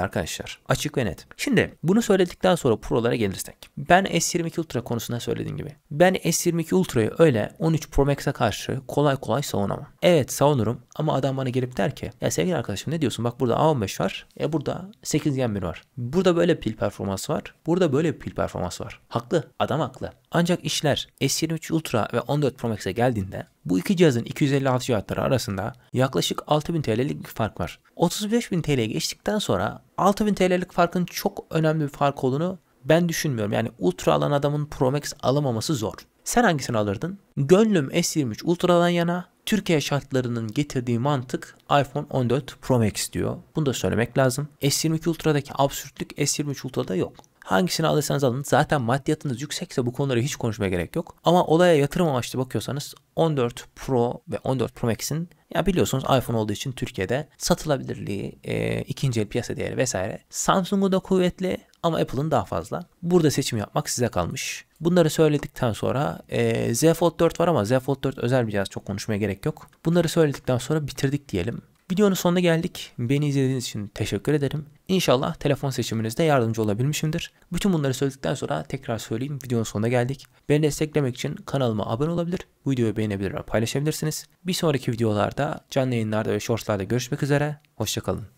[SPEAKER 1] arkadaşlar. Açık ve net. Şimdi bunu söyledikten sonra Pro'lara gelirsek. Ben S22 Ultra konusunda söylediğim gibi. Ben S22 Ultra'yı öyle 13 Pro Max'e karşı kolay kolay savunamam. Evet savunurum ama adam bana gelip der ki ya sevgili arkadaşım ne diyorsun bak burada A 15 var. E burada 8 yen 1 var. Burada böyle pil performansı var. Burada böyle pil performansı var. Haklı. Adam haklı. Ancak işler S23 Ultra ve 14 Pro Max'e geldiğinde bu iki cihazın 256 GB'ları arasında yaklaşık 6000 TL'lik bir fark var. 35000 TL'ye geçtikten sonra 6000 TL'lik farkın çok önemli bir fark olduğunu ben düşünmüyorum. Yani Ultra alan adamın Pro Max alamaması zor. Sen hangisini alırdın? Gönlüm S23 Ultra'dan yana, Türkiye şartlarının getirdiği mantık iPhone 14 Pro Max diyor. Bunu da söylemek lazım. S22 Ultra'daki absürtlük S23 Ultra'da yok. Hangisini alırsanız alın. Zaten maddiyatınız yüksekse bu konuları hiç konuşmaya gerek yok. Ama olaya yatırım amaçlı bakıyorsanız 14 Pro ve 14 Pro Max'in ya biliyorsunuz iPhone olduğu için Türkiye'de satılabilirliği, e, ikinci el piyasa değeri vesaire. Samsung'u da kuvvetli, ama Apple'ın daha fazla. Burada seçim yapmak size kalmış. Bunları söyledikten sonra e, Z Fold 4 var ama Z Fold 4 özel bir cihaz çok konuşmaya gerek yok. Bunları söyledikten sonra bitirdik diyelim. Videonun sonuna geldik. Beni izlediğiniz için teşekkür ederim. İnşallah telefon seçiminizde yardımcı olabilmişimdir. Bütün bunları söyledikten sonra tekrar söyleyeyim videonun sonuna geldik. Beni desteklemek için kanalıma abone olabilir, videoyu beğenebilir ve paylaşabilirsiniz. Bir sonraki videolarda, canlı yayınlarda ve shortslarda görüşmek üzere. Hoşçakalın.